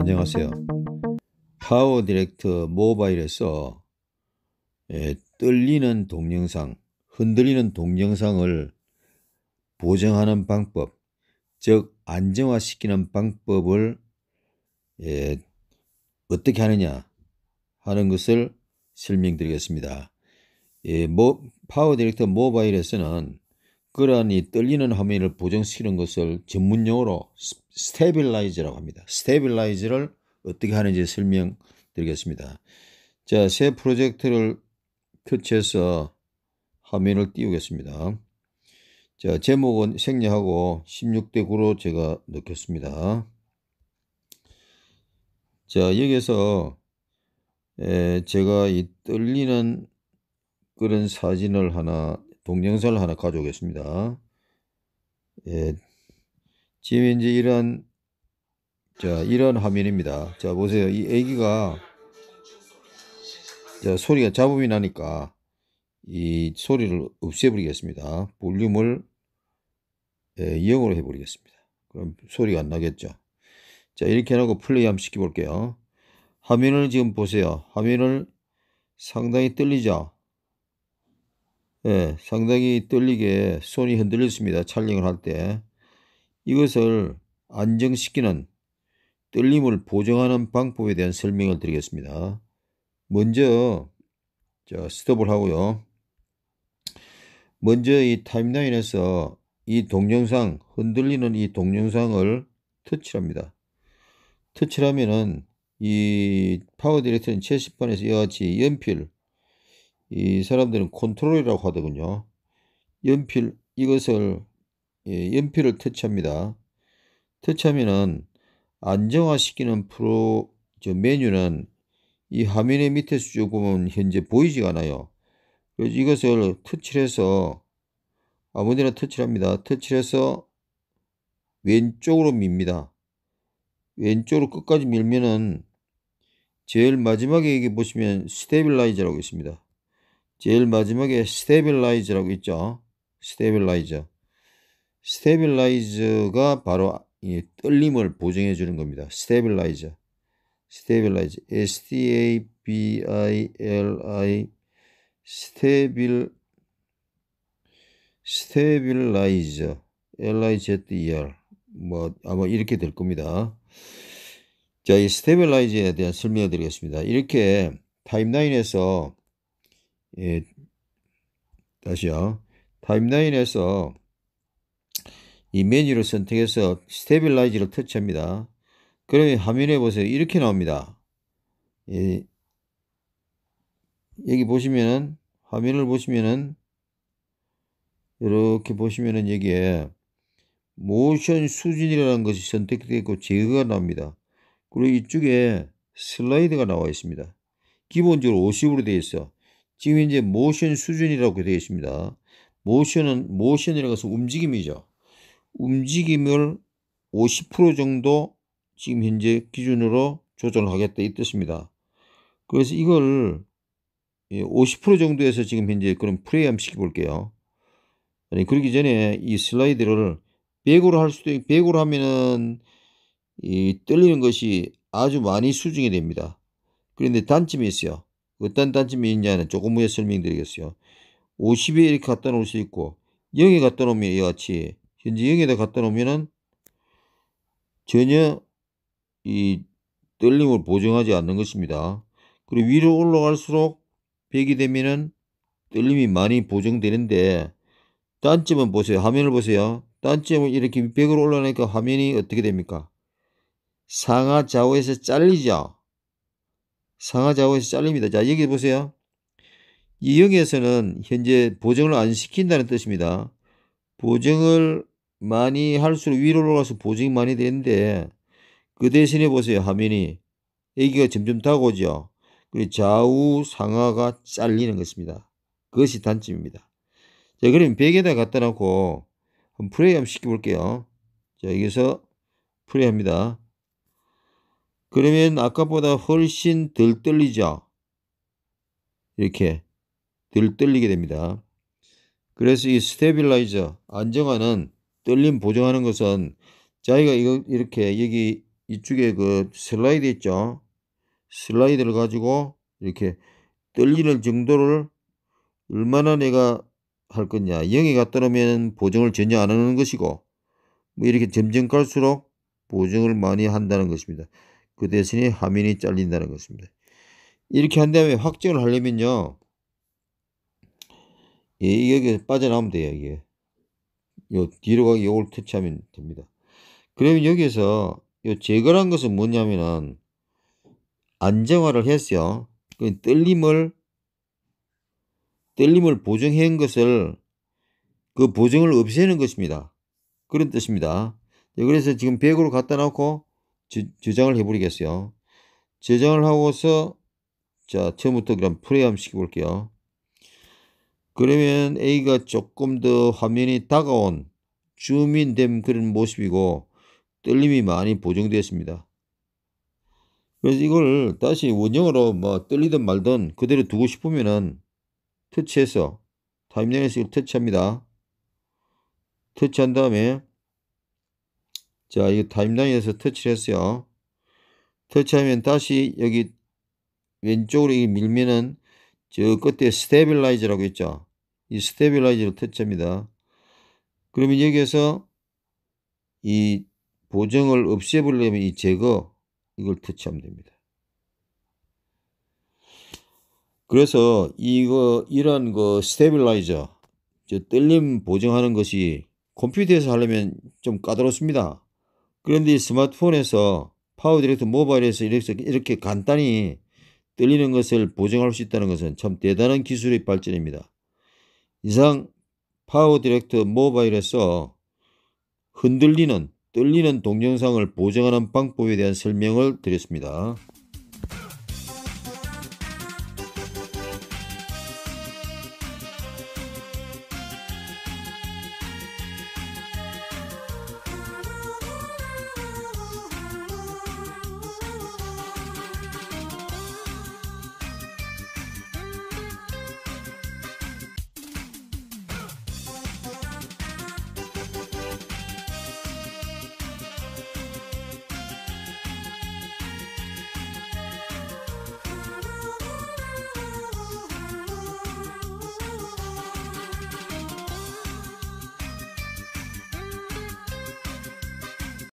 안녕하세요. 파워 디렉터 모바일에서 예, 떨리는 동영상, 흔들리는 동영상을 보정하는 방법, 즉 안정화시키는 방법을 예, 어떻게 하느냐 하는 것을 설명드리겠습니다. 예, 모, 파워 디렉터 모바일에서는 그러니 떨리는 화면을 보정시키는 것을 전문용어로 스테빌라이즈라고 합니다. 스테빌라이즈를 어떻게 하는지 설명드리겠습니다. 자, 새 프로젝트를 터치해서 화면을 띄우겠습니다. 자, 제목은 생략하고 16대 9로 제가 넣겠습니다. 자, 여기서 에 제가 이 떨리는 그런 사진을 하나 동영상을 하나 가져오겠습니다. 예, 지금 이제 이런 자 이런 화면입니다. 자 보세요, 이애기가자 소리가 잡음이 나니까 이 소리를 없애버리겠습니다. 볼륨을 예, 0으로 해버리겠습니다. 그럼 소리가 안 나겠죠. 자 이렇게 해놓고 플레이 한번 시켜볼게요. 화면을 지금 보세요. 화면을 상당히 떨리죠. 예, 상당히 떨리게 손이 흔들렸습니다. 촬영을 할 때. 이것을 안정시키는 떨림을 보정하는 방법에 대한 설명을 드리겠습니다. 먼저 자, 스톱을 하고요. 먼저 이 타임라인에서 이 동영상 흔들리는 이 동영상을 터치합니다. 터치하면은 이 파워 디렉터는 7 0판에서 이와 같 연필 이 사람들은 컨트롤이라고 하더군요. 연필 이것을 예, 연필을 터치합니다. 터치하면은 안정화시키는 프로 저 메뉴는 이 화면의 밑에서 쭉보은 현재 보이지가 않아요. 그래서 이것을 터치해서 를 아, 아무데나 터치합니다. 를 터치해서 를 왼쪽으로 밉니다. 왼쪽으로 끝까지 밀면은 제일 마지막에 여기 보시면 스테빌라이저라고 있습니다. 제일 마지막에 스테빌라이즈라고 있죠. 스테빌라이저. 스테빌라이저가 바로 이 떨림을 보증해 주는 겁니다. 스테빌라이저. 스테빌라이저. S T A B I L I 스테빌 스테빌라이저 L I Z E R 뭐 아마 이렇게 될 겁니다. 자, 이 스테빌라이저에 대한 설명을 드리겠습니다. 이렇게 타임라인에서 예, 다시요. 타임라인에서 이 메뉴를 선택해서 스테빌라이즈를 터치합니다. 그러면 화면에 보세요. 이렇게 나옵니다. 예, 여기 보시면은 화면을 보시면은 이렇게 보시면은 여기에 모션 수준이라는 것이 선택되고 제거가 나옵니다. 그리고 이쪽에 슬라이드가 나와 있습니다. 기본적으로 50으로 되어 있어. 지금 이제 모션 수준이라고 되어 있습니다. 모션은 모션이라고 해서 움직임이죠. 움직임을 50% 정도 지금 현재 기준으로 조절하겠다 이 뜻입니다. 그래서 이걸 50% 예, 정도에서 지금 현재 그런 프레임 시켜볼게요. 아니, 그러기 전에 이 슬라이드를 100으로 할 수도 있고 100으로 하면은 이 떨리는 것이 아주 많이 수중이 됩니다. 그런데 단점이 있어요. 어떤 단점이 있냐는 조금 후에 설명드리겠어요. 50에 이렇게 갖다 놓을 수 있고 0에 갖다 놓으면 이와 같이 현재 0에다 갖다 놓으면은 전혀 이 떨림을 보정하지 않는 것입니다. 그리고 위로 올라갈수록 100이 되면은 떨림이 많이 보정되는데 단점은 보세요. 화면을 보세요. 단점은 이렇게 100으로 올라가니까 화면이 어떻게 됩니까? 상하 좌우에서 잘리죠. 상하좌우에서 잘립니다. 자, 여기 보세요. 이여기에서는 현재 보정을 안 시킨다는 뜻입니다. 보정을 많이 할수록 위로 올라가서 보정이 많이 되는데 그 대신에 보세요. 화면이 애기가 점점 다가오죠. 그리고 좌우 상하가 잘리는 것입니다. 그것이 단점입니다. 자, 그럼 베개에다 갖다 놓고 한번 플레이 한번 시켜볼게요. 자, 여기서 플레이합니다. 그러면 아까보다 훨씬 덜 떨리죠. 이렇게 덜 떨리게 됩니다. 그래서 이 스테빌라이저 안정화는 떨림 보정하는 것은 자기가 이거 이렇게 여기 이쪽에 그 슬라이드 있죠. 슬라이드를 가지고 이렇게 떨리는 정도를 얼마나 내가 할 거냐. 0이 갖다놓으면 보정을 전혀 안 하는 것이고 뭐 이렇게 점점 갈수록 보정을 많이 한다는 것입니다. 그 대신에 화면이 잘린다는 것입니다. 이렇게 한 다음에 확정을 하려면요. 예, 여기 빠져나오면 돼요, 이게. 요, 뒤로 가기 요걸 터치하면 됩니다. 그러면 여기에서 요 제거란 것은 뭐냐면은 안정화를 했어요. 그 떨림을, 떨림을 보정한 것을 그 보정을 없애는 것입니다. 그런 뜻입니다. 그래서 지금 100으로 갖다 놓고 저장을 해버리겠어요. 저장을 하고서 자 처음부터 그럼 프레임 시켜볼게요. 그러면 A가 조금 더 화면이 다가온 주민됨 그런 모습이고 떨림이 많이 보정되었습니다. 그래서 이걸 다시 원형으로 뭐 떨리든 말든 그대로 두고 싶으면은 터치해서 타임라인에서 터치합니다. 터치한 다음에 자, 이거 타임라인에서 터치를 했어요. 터치하면 다시 여기 왼쪽으로 이 밀면은 저 끝에 스테빌라이저라고 있죠. 이 스테빌라이저를 터치합니다. 그러면 여기에서 이 보정을 없애버리려면 이 제거 이걸 터치하면 됩니다. 그래서 이거 이런 그 스테빌라이저 저 떨림 보정하는 것이 컴퓨터에서 하려면 좀 까다롭습니다. 그런데 스마트폰에서 파워 디렉트 모바일에서 이렇게, 이렇게 간단히 떨리는 것을 보정할 수 있다는 것은 참 대단한 기술의 발전입니다. 이상 파워 디렉트 모바일에서 흔들리는 떨리는 동영상을 보정하는 방법에 대한 설명을 드렸습니다.